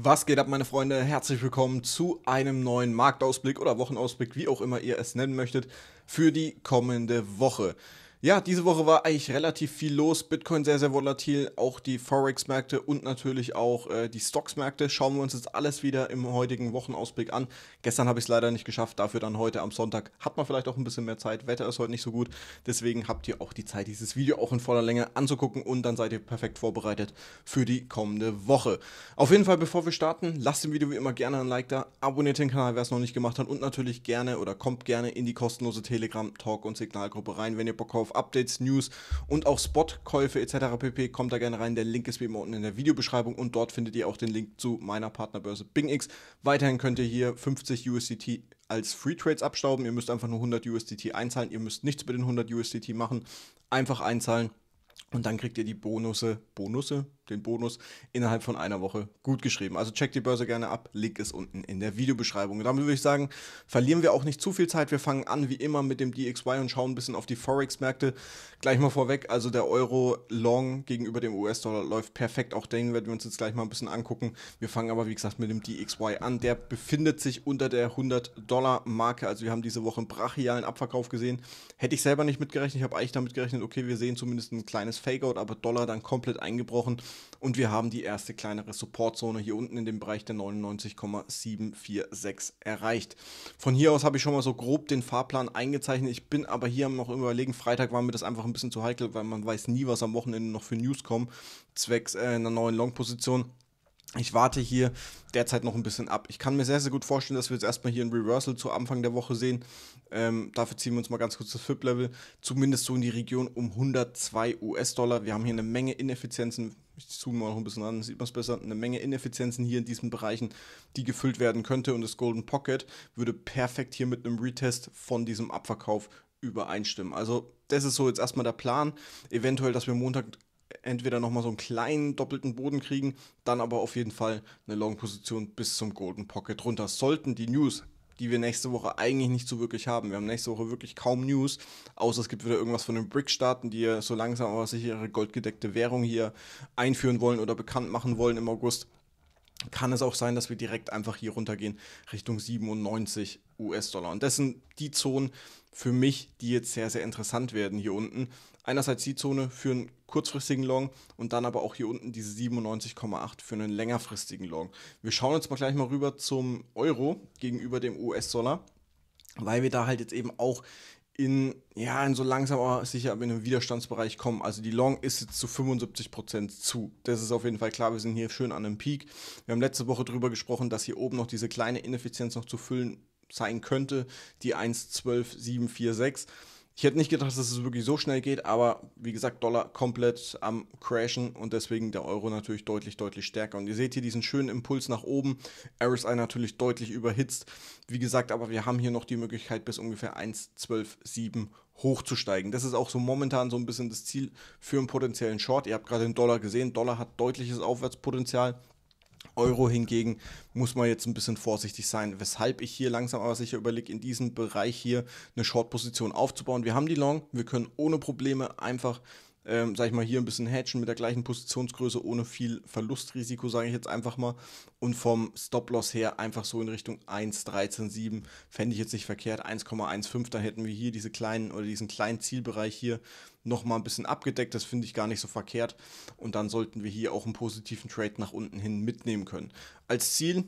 Was geht ab, meine Freunde? Herzlich willkommen zu einem neuen Marktausblick oder Wochenausblick, wie auch immer ihr es nennen möchtet, für die kommende Woche. Ja, diese Woche war eigentlich relativ viel los. Bitcoin sehr, sehr volatil, auch die Forex-Märkte und natürlich auch äh, die Stocks-Märkte. Schauen wir uns jetzt alles wieder im heutigen Wochenausblick an. Gestern habe ich es leider nicht geschafft, dafür dann heute am Sonntag hat man vielleicht auch ein bisschen mehr Zeit. Wetter ist heute nicht so gut, deswegen habt ihr auch die Zeit, dieses Video auch in voller Länge anzugucken und dann seid ihr perfekt vorbereitet für die kommende Woche. Auf jeden Fall, bevor wir starten, lasst dem Video wie immer gerne ein Like da, abonniert den Kanal, wer es noch nicht gemacht hat und natürlich gerne oder kommt gerne in die kostenlose Telegram-Talk- und Signalgruppe rein, wenn ihr Bock auf auf Updates, News und auch Spotkäufe etc. pp. Kommt da gerne rein. Der Link ist wie immer unten in der Videobeschreibung und dort findet ihr auch den Link zu meiner Partnerbörse BingX. Weiterhin könnt ihr hier 50 USDT als Free Trades abstauben. Ihr müsst einfach nur 100 USDT einzahlen. Ihr müsst nichts mit den 100 USDT machen. Einfach einzahlen. Und dann kriegt ihr die Bonusse, Bonusse, den Bonus innerhalb von einer Woche gut geschrieben. Also checkt die Börse gerne ab. Link ist unten in der Videobeschreibung. damit würde ich sagen, verlieren wir auch nicht zu viel Zeit. Wir fangen an wie immer mit dem DXY und schauen ein bisschen auf die Forex-Märkte. Gleich mal vorweg, also der Euro Long gegenüber dem US-Dollar läuft perfekt. Auch den werden wir uns jetzt gleich mal ein bisschen angucken. Wir fangen aber, wie gesagt, mit dem DXY an. Der befindet sich unter der 100-Dollar-Marke. Also wir haben diese Woche einen brachialen Abverkauf gesehen. Hätte ich selber nicht mitgerechnet. Ich habe eigentlich damit gerechnet, okay, wir sehen zumindest ein kleines Fakeout, aber Dollar dann komplett eingebrochen. Und wir haben die erste kleinere Supportzone hier unten in dem Bereich der 99,746 erreicht. Von hier aus habe ich schon mal so grob den Fahrplan eingezeichnet. Ich bin aber hier noch überlegen, Freitag war mir das einfach ein bisschen zu heikel, weil man weiß nie, was am Wochenende noch für News kommen, zwecks äh, einer neuen Long-Position. Ich warte hier derzeit noch ein bisschen ab. Ich kann mir sehr, sehr gut vorstellen, dass wir jetzt erstmal hier ein Reversal zu Anfang der Woche sehen. Ähm, dafür ziehen wir uns mal ganz kurz das FIP-Level, zumindest so in die Region um 102 US-Dollar. Wir haben hier eine Menge Ineffizienzen, ich zoome mal noch ein bisschen an, sieht man es besser, eine Menge Ineffizienzen hier in diesen Bereichen, die gefüllt werden könnte. Und das Golden Pocket würde perfekt hier mit einem Retest von diesem Abverkauf übereinstimmen. Also das ist so jetzt erstmal der Plan. Eventuell, dass wir Montag entweder nochmal so einen kleinen doppelten Boden kriegen, dann aber auf jeden Fall eine Long-Position bis zum Golden Pocket runter. Sollten die News die wir nächste Woche eigentlich nicht so wirklich haben. Wir haben nächste Woche wirklich kaum News, außer es gibt wieder irgendwas von den brics staaten die so langsam aber sicher ihre goldgedeckte Währung hier einführen wollen oder bekannt machen wollen im August kann es auch sein, dass wir direkt einfach hier runtergehen Richtung 97 US-Dollar. Und das sind die Zonen für mich, die jetzt sehr, sehr interessant werden hier unten. Einerseits die Zone für einen kurzfristigen Long und dann aber auch hier unten diese 97,8 für einen längerfristigen Long. Wir schauen jetzt mal gleich mal rüber zum Euro gegenüber dem US-Dollar weil wir da halt jetzt eben auch in, ja, in so langsam aber sicher in einem Widerstandsbereich kommen. Also die Long ist jetzt zu 75% zu. Das ist auf jeden Fall klar. Wir sind hier schön an einem Peak. Wir haben letzte Woche darüber gesprochen, dass hier oben noch diese kleine Ineffizienz noch zu füllen sein könnte, die 1,12746. Ich hätte nicht gedacht, dass es wirklich so schnell geht, aber wie gesagt, Dollar komplett am Crashen und deswegen der Euro natürlich deutlich, deutlich stärker. Und ihr seht hier diesen schönen Impuls nach oben. RSI natürlich deutlich überhitzt. Wie gesagt, aber wir haben hier noch die Möglichkeit, bis ungefähr 1,12,7 hochzusteigen. Das ist auch so momentan so ein bisschen das Ziel für einen potenziellen Short. Ihr habt gerade den Dollar gesehen. Dollar hat deutliches Aufwärtspotenzial. Euro hingegen muss man jetzt ein bisschen vorsichtig sein, weshalb ich hier langsam aber sicher überlege, in diesem Bereich hier eine Short-Position aufzubauen. Wir haben die Long, wir können ohne Probleme einfach ähm, sag ich mal, hier ein bisschen hatchen mit der gleichen Positionsgröße, ohne viel Verlustrisiko, sage ich jetzt einfach mal. Und vom Stop-Loss her einfach so in Richtung 1,137 fände ich jetzt nicht verkehrt. 1,15, da hätten wir hier diese kleinen oder diesen kleinen Zielbereich hier nochmal ein bisschen abgedeckt. Das finde ich gar nicht so verkehrt. Und dann sollten wir hier auch einen positiven Trade nach unten hin mitnehmen können. Als Ziel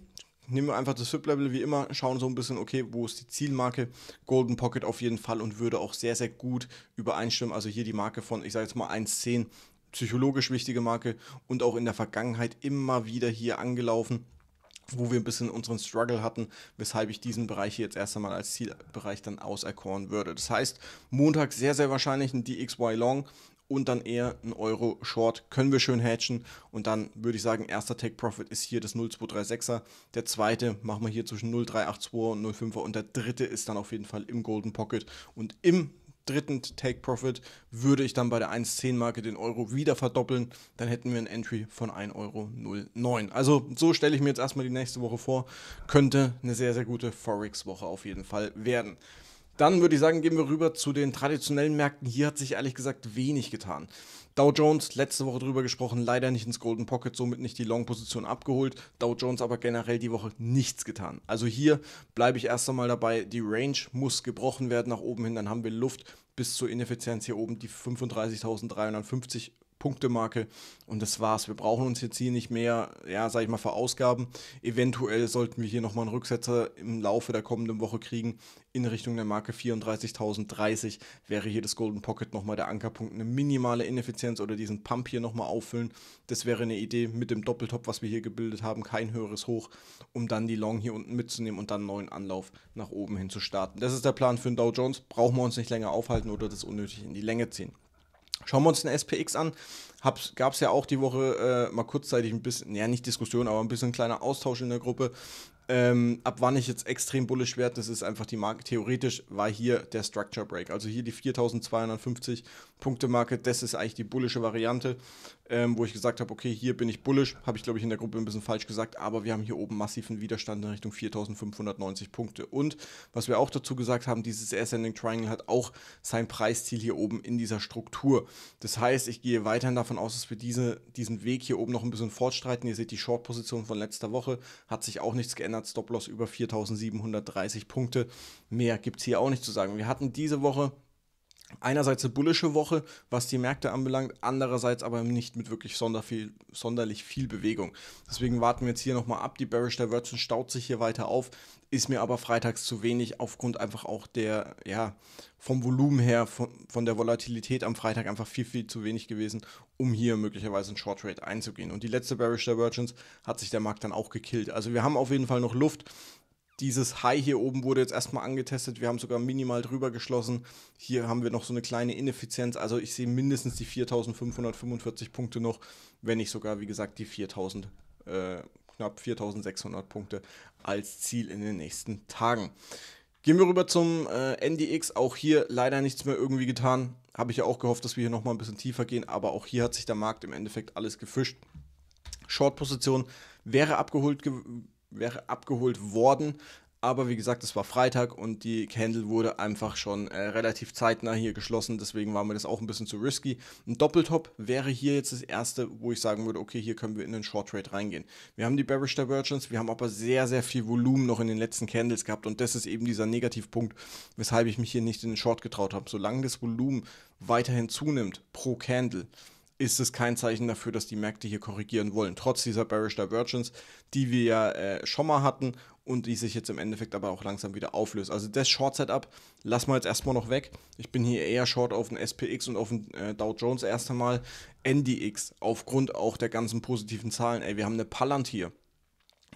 nehmen wir einfach das VIP-Level wie immer, schauen so ein bisschen, okay, wo ist die Zielmarke? Golden Pocket auf jeden Fall und würde auch sehr, sehr gut übereinstimmen. Also hier die Marke von, ich sage jetzt mal 1,10, psychologisch wichtige Marke und auch in der Vergangenheit immer wieder hier angelaufen wo wir ein bisschen unseren Struggle hatten, weshalb ich diesen Bereich hier jetzt erst einmal als Zielbereich dann auserkoren würde. Das heißt, Montag sehr, sehr wahrscheinlich ein DXY Long, und dann eher ein Euro Short. Können wir schön hatchen. Und dann würde ich sagen, erster Take Profit ist hier das 0236er. Der zweite machen wir hier zwischen 0382 und 05er. Und der dritte ist dann auf jeden Fall im Golden Pocket. Und im dritten Take Profit würde ich dann bei der 110 Marke den Euro wieder verdoppeln. Dann hätten wir ein Entry von 1,09 Euro. Also so stelle ich mir jetzt erstmal die nächste Woche vor. Könnte eine sehr, sehr gute Forex-Woche auf jeden Fall werden. Dann würde ich sagen, gehen wir rüber zu den traditionellen Märkten. Hier hat sich ehrlich gesagt wenig getan. Dow Jones, letzte Woche drüber gesprochen, leider nicht ins Golden Pocket, somit nicht die Long-Position abgeholt. Dow Jones aber generell die Woche nichts getan. Also hier bleibe ich erst einmal dabei, die Range muss gebrochen werden nach oben hin, dann haben wir Luft bis zur Ineffizienz hier oben, die 35.350 Punktemarke und das war's. Wir brauchen uns jetzt hier nicht mehr, ja, sag ich mal, für Ausgaben. Eventuell sollten wir hier nochmal einen Rücksetzer im Laufe der kommenden Woche kriegen in Richtung der Marke 34.030 wäre hier das Golden Pocket nochmal der Ankerpunkt. Eine minimale Ineffizienz oder diesen Pump hier nochmal auffüllen. Das wäre eine Idee mit dem Doppeltop, was wir hier gebildet haben. Kein höheres Hoch, um dann die Long hier unten mitzunehmen und dann einen neuen Anlauf nach oben hin zu starten. Das ist der Plan für den Dow Jones. Brauchen wir uns nicht länger aufhalten oder das unnötig in die Länge ziehen. Schauen wir uns den SPX an. Gab es ja auch die Woche äh, mal kurzzeitig ein bisschen, ja nicht Diskussion, aber ein bisschen kleiner Austausch in der Gruppe. Ähm, ab wann ich jetzt extrem bullisch werde, das ist einfach die Marke. Theoretisch war hier der Structure Break. Also hier die 4250 Punktemarke, das ist eigentlich die bullische Variante, ähm, wo ich gesagt habe, okay, hier bin ich bullisch, habe ich glaube ich in der Gruppe ein bisschen falsch gesagt, aber wir haben hier oben massiven Widerstand in Richtung 4590 Punkte. Und was wir auch dazu gesagt haben, dieses Ascending Triangle hat auch sein Preisziel hier oben in dieser Struktur. Das heißt, ich gehe weiterhin davon aus, dass wir diese, diesen Weg hier oben noch ein bisschen fortstreiten. Ihr seht die Short-Position von letzter Woche, hat sich auch nichts geändert, Stop-Loss über 4730 Punkte. Mehr gibt es hier auch nicht zu sagen. Wir hatten diese Woche einerseits eine bullische Woche, was die Märkte anbelangt, andererseits aber nicht mit wirklich sonderviel, sonderlich viel Bewegung. Deswegen warten wir jetzt hier nochmal ab. Die Bearish Divergence staut sich hier weiter auf, ist mir aber freitags zu wenig aufgrund einfach auch der, ja, vom Volumen her, von, von der Volatilität am Freitag einfach viel, viel zu wenig gewesen, um hier möglicherweise in Short Trade einzugehen. Und die letzte Bearish Divergence hat sich der Markt dann auch gekillt. Also wir haben auf jeden Fall noch Luft dieses High hier oben wurde jetzt erstmal angetestet. Wir haben sogar minimal drüber geschlossen. Hier haben wir noch so eine kleine Ineffizienz. Also ich sehe mindestens die 4545 Punkte noch, wenn nicht sogar, wie gesagt, die 4000, äh, knapp 4600 Punkte als Ziel in den nächsten Tagen. Gehen wir rüber zum äh, NDX. Auch hier leider nichts mehr irgendwie getan. Habe ich ja auch gehofft, dass wir hier nochmal ein bisschen tiefer gehen, aber auch hier hat sich der Markt im Endeffekt alles gefischt. Short-Position wäre abgeholt gewesen wäre abgeholt worden. Aber wie gesagt, es war Freitag und die Candle wurde einfach schon äh, relativ zeitnah hier geschlossen. Deswegen war mir das auch ein bisschen zu risky. Ein Doppeltop wäre hier jetzt das erste, wo ich sagen würde, okay, hier können wir in den Short Trade reingehen. Wir haben die Bearish Divergence, wir haben aber sehr, sehr viel Volumen noch in den letzten Candles gehabt. Und das ist eben dieser Negativpunkt, weshalb ich mich hier nicht in den Short getraut habe. Solange das Volumen weiterhin zunimmt pro Candle, ist es kein Zeichen dafür, dass die Märkte hier korrigieren wollen. Trotz dieser Bearish Divergence, die wir ja äh, schon mal hatten und die sich jetzt im Endeffekt aber auch langsam wieder auflöst. Also das Short-Setup lassen wir jetzt erstmal noch weg. Ich bin hier eher Short auf den SPX und auf den äh, Dow Jones erst einmal. NDX, aufgrund auch der ganzen positiven Zahlen. Ey, wir haben eine Palantir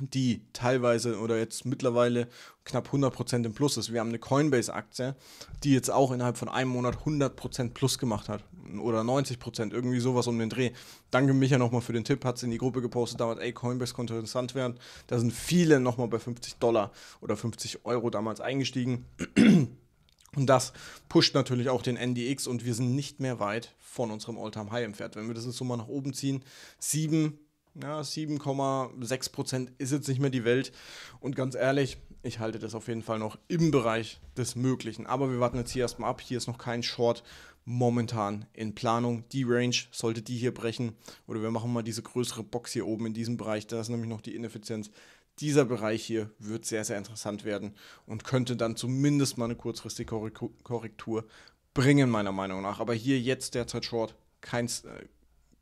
die teilweise oder jetzt mittlerweile knapp 100% im Plus ist. Wir haben eine Coinbase-Aktie, die jetzt auch innerhalb von einem Monat 100% plus gemacht hat oder 90%, irgendwie sowas um den Dreh. Danke Micha nochmal für den Tipp, hat es in die Gruppe gepostet, damals, ey, Coinbase konnte interessant werden. Da sind viele nochmal bei 50 Dollar oder 50 Euro damals eingestiegen. Und das pusht natürlich auch den NDX und wir sind nicht mehr weit von unserem All-Time-High im Pferd. Wenn wir das jetzt so mal nach oben ziehen, 7 ja, 7,6 Prozent ist jetzt nicht mehr die Welt. Und ganz ehrlich, ich halte das auf jeden Fall noch im Bereich des Möglichen. Aber wir warten jetzt hier erstmal ab. Hier ist noch kein Short momentan in Planung. Die Range sollte die hier brechen. Oder wir machen mal diese größere Box hier oben in diesem Bereich. Da ist nämlich noch die Ineffizienz. Dieser Bereich hier wird sehr, sehr interessant werden und könnte dann zumindest mal eine kurzfristige Korrektur bringen, meiner Meinung nach. Aber hier jetzt derzeit Short kein, äh,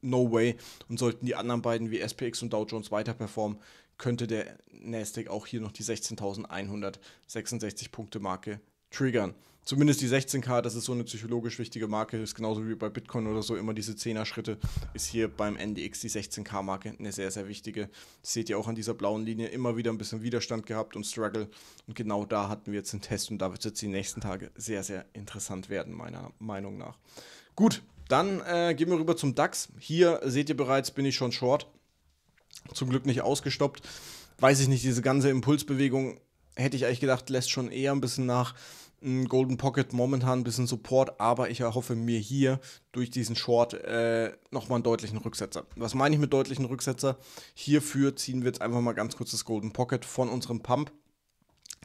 no way. Und sollten die anderen beiden wie SPX und Dow Jones weiter performen, könnte der Nasdaq auch hier noch die 16.166 Punkte Marke triggern. Zumindest die 16k, das ist so eine psychologisch wichtige Marke, ist genauso wie bei Bitcoin oder so immer diese 10er Schritte, ist hier beim NDX die 16k Marke eine sehr, sehr wichtige. Das seht ihr auch an dieser blauen Linie, immer wieder ein bisschen Widerstand gehabt und Struggle. Und genau da hatten wir jetzt einen Test und da wird es jetzt die nächsten Tage sehr, sehr interessant werden, meiner Meinung nach. Gut, dann äh, gehen wir rüber zum DAX. Hier seht ihr bereits, bin ich schon short. Zum Glück nicht ausgestoppt. Weiß ich nicht, diese ganze Impulsbewegung hätte ich eigentlich gedacht, lässt schon eher ein bisschen nach. Ein hm, Golden Pocket momentan ein bisschen Support, aber ich erhoffe mir hier durch diesen Short äh, nochmal einen deutlichen Rücksetzer. Was meine ich mit deutlichen Rücksetzer? Hierfür ziehen wir jetzt einfach mal ganz kurz das Golden Pocket von unserem Pump.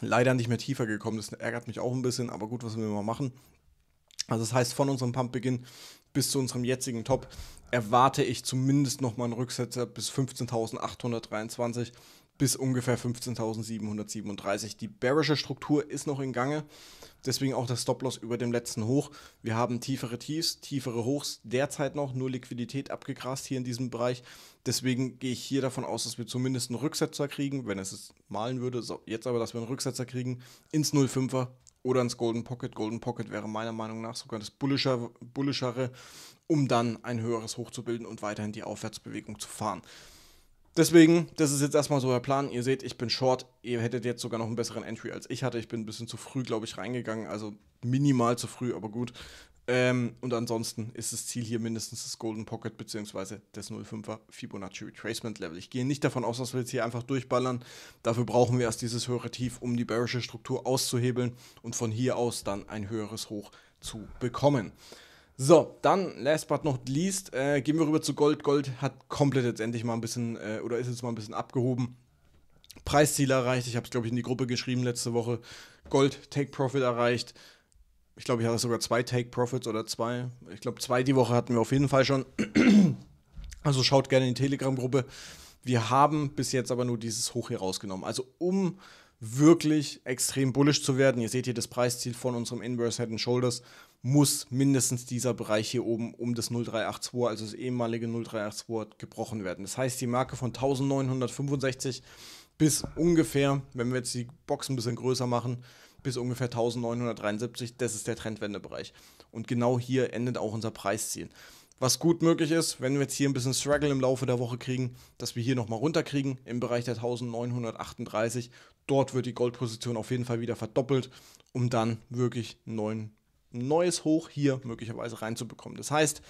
Leider nicht mehr tiefer gekommen, das ärgert mich auch ein bisschen, aber gut, was wir mal machen. Also das heißt, von unserem Pumpbeginn bis zu unserem jetzigen Top erwarte ich zumindest nochmal einen Rücksetzer bis 15.823 bis ungefähr 15.737. Die bearische Struktur ist noch in Gange, deswegen auch der Stop-Loss über dem letzten Hoch. Wir haben tiefere Tiefs, tiefere Hochs, derzeit noch nur Liquidität abgegrast hier in diesem Bereich. Deswegen gehe ich hier davon aus, dass wir zumindest einen Rücksetzer kriegen, wenn es es malen würde. So, jetzt aber, dass wir einen Rücksetzer kriegen ins 05er oder ins Golden Pocket. Golden Pocket wäre meiner Meinung nach sogar das bullischer, bullischere, um dann ein höheres Hoch zu bilden und weiterhin die Aufwärtsbewegung zu fahren. Deswegen, das ist jetzt erstmal so der Plan. Ihr seht, ich bin short. Ihr hättet jetzt sogar noch einen besseren Entry als ich hatte. Ich bin ein bisschen zu früh, glaube ich, reingegangen. Also minimal zu früh, aber gut. Ähm, und ansonsten ist das Ziel hier mindestens das Golden Pocket bzw. das 05er Fibonacci Retracement Level. Ich gehe nicht davon aus, dass wir jetzt hier einfach durchballern. Dafür brauchen wir erst dieses höhere Tief, um die bearische Struktur auszuhebeln und von hier aus dann ein höheres Hoch zu bekommen. So, dann last but not least, äh, gehen wir rüber zu Gold. Gold hat komplett jetzt endlich mal ein bisschen äh, oder ist jetzt mal ein bisschen abgehoben. Preisziel erreicht, ich habe es glaube ich in die Gruppe geschrieben letzte Woche. Gold Take Profit erreicht ich glaube, ich hatte sogar zwei Take Profits oder zwei. Ich glaube, zwei die Woche hatten wir auf jeden Fall schon. Also schaut gerne in die Telegram-Gruppe. Wir haben bis jetzt aber nur dieses Hoch hier rausgenommen. Also um wirklich extrem bullish zu werden, ihr seht hier das Preisziel von unserem Inverse Head and Shoulders, muss mindestens dieser Bereich hier oben um das 0382, also das ehemalige 0382, gebrochen werden. Das heißt, die Marke von 1965 bis ungefähr, wenn wir jetzt die Box ein bisschen größer machen, bis ungefähr 1973. Das ist der Trendwendebereich. Und genau hier endet auch unser Preisziel. Was gut möglich ist, wenn wir jetzt hier ein bisschen Struggle im Laufe der Woche kriegen, dass wir hier nochmal runterkriegen im Bereich der 1938. Dort wird die Goldposition auf jeden Fall wieder verdoppelt, um dann wirklich ein neues Hoch hier möglicherweise reinzubekommen. Das heißt,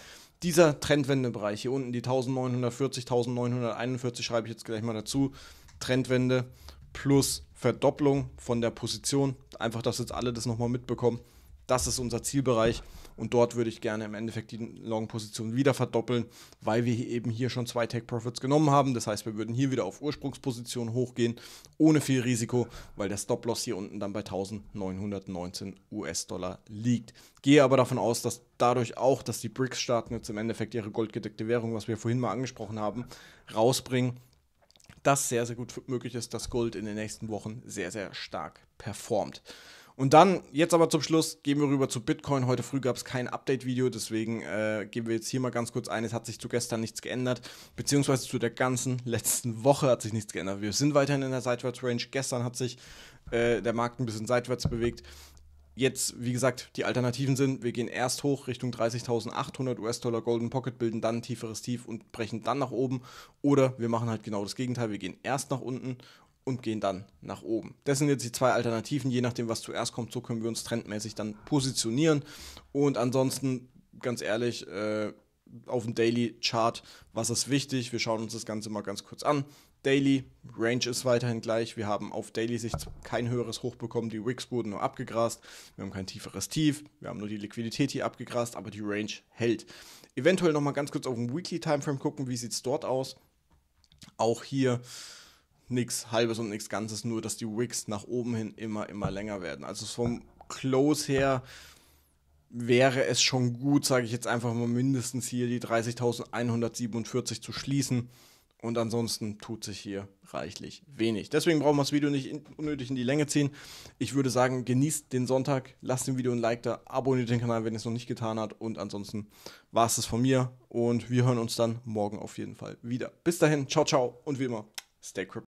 dieser Trendwendebereich hier unten, die 1940, 1941 schreibe ich jetzt gleich mal dazu, Trendwende plus Verdopplung von der Position. Einfach, dass jetzt alle das nochmal mitbekommen. Das ist unser Zielbereich und dort würde ich gerne im Endeffekt die Long-Position wieder verdoppeln, weil wir eben hier schon zwei Take-Profits genommen haben. Das heißt, wir würden hier wieder auf Ursprungsposition hochgehen, ohne viel Risiko, weil der Stop-Loss hier unten dann bei 1919 US-Dollar liegt. Gehe aber davon aus, dass dadurch auch, dass die BRICS-Staaten jetzt im Endeffekt ihre goldgedeckte Währung, was wir vorhin mal angesprochen haben, rausbringen das sehr, sehr gut möglich ist, dass Gold in den nächsten Wochen sehr, sehr stark performt. Und dann, jetzt aber zum Schluss, gehen wir rüber zu Bitcoin. Heute früh gab es kein Update-Video, deswegen äh, geben wir jetzt hier mal ganz kurz ein. Es hat sich zu gestern nichts geändert, beziehungsweise zu der ganzen letzten Woche hat sich nichts geändert. Wir sind weiterhin in der Seitwärts-Range. Gestern hat sich äh, der Markt ein bisschen seitwärts bewegt jetzt, wie gesagt, die Alternativen sind, wir gehen erst hoch Richtung 30.800 US-Dollar Golden Pocket, bilden dann ein tieferes Tief und brechen dann nach oben. Oder wir machen halt genau das Gegenteil, wir gehen erst nach unten und gehen dann nach oben. Das sind jetzt die zwei Alternativen, je nachdem, was zuerst kommt, so können wir uns trendmäßig dann positionieren. Und ansonsten, ganz ehrlich, äh, auf dem Daily Chart, was ist wichtig? Wir schauen uns das Ganze mal ganz kurz an. Daily. Range ist weiterhin gleich. Wir haben auf Daily-Sicht kein höheres Hoch bekommen. Die Wicks wurden nur abgegrast. Wir haben kein tieferes Tief. Wir haben nur die Liquidität hier abgegrast, aber die Range hält. Eventuell nochmal ganz kurz auf den Weekly-Timeframe gucken. Wie sieht es dort aus? Auch hier nichts Halbes und nichts Ganzes, nur dass die Wicks nach oben hin immer, immer länger werden. Also vom Close her wäre es schon gut, sage ich jetzt einfach mal mindestens hier die 30.147 zu schließen. Und ansonsten tut sich hier reichlich wenig. Deswegen brauchen wir das Video nicht in, unnötig in die Länge ziehen. Ich würde sagen, genießt den Sonntag, lasst dem Video ein Like da, abonniert den Kanal, wenn ihr es noch nicht getan habt. Und ansonsten war es das von mir. Und wir hören uns dann morgen auf jeden Fall wieder. Bis dahin, ciao, ciao und wie immer, stay crypto.